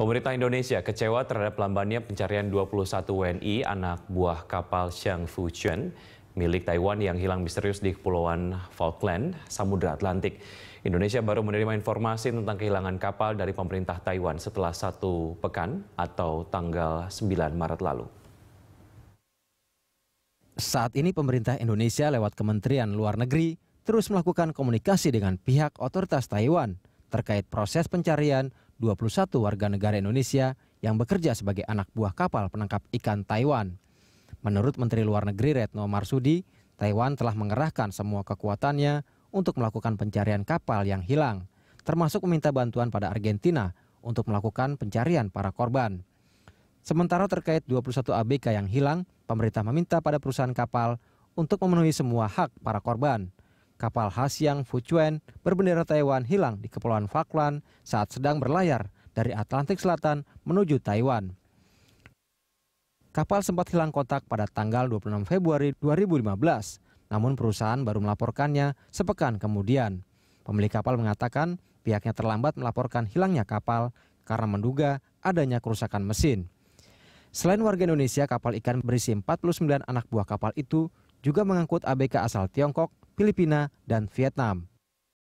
Pemerintah Indonesia kecewa terhadap lambannya pencarian 21 WNI anak buah kapal Fu Fuchen milik Taiwan yang hilang misterius di Kepulauan Falkland, Samudra Atlantik. Indonesia baru menerima informasi tentang kehilangan kapal dari pemerintah Taiwan setelah satu pekan atau tanggal 9 Maret lalu. Saat ini pemerintah Indonesia lewat Kementerian Luar Negeri terus melakukan komunikasi dengan pihak otoritas Taiwan terkait proses pencarian 21 warga negara Indonesia yang bekerja sebagai anak buah kapal penangkap ikan Taiwan. Menurut Menteri Luar Negeri Retno Marsudi, Taiwan telah mengerahkan semua kekuatannya untuk melakukan pencarian kapal yang hilang, termasuk meminta bantuan pada Argentina untuk melakukan pencarian para korban. Sementara terkait 21 ABK yang hilang, pemerintah meminta pada perusahaan kapal untuk memenuhi semua hak para korban, kapal Hasiang Fuchuen berbendera Taiwan hilang di Kepulauan Falkland saat sedang berlayar dari Atlantik Selatan menuju Taiwan. Kapal sempat hilang kotak pada tanggal 26 Februari 2015, namun perusahaan baru melaporkannya sepekan kemudian. Pemilik kapal mengatakan pihaknya terlambat melaporkan hilangnya kapal karena menduga adanya kerusakan mesin. Selain warga Indonesia, kapal ikan berisi 49 anak buah kapal itu juga mengangkut ABK asal Tiongkok filipina dan vietnam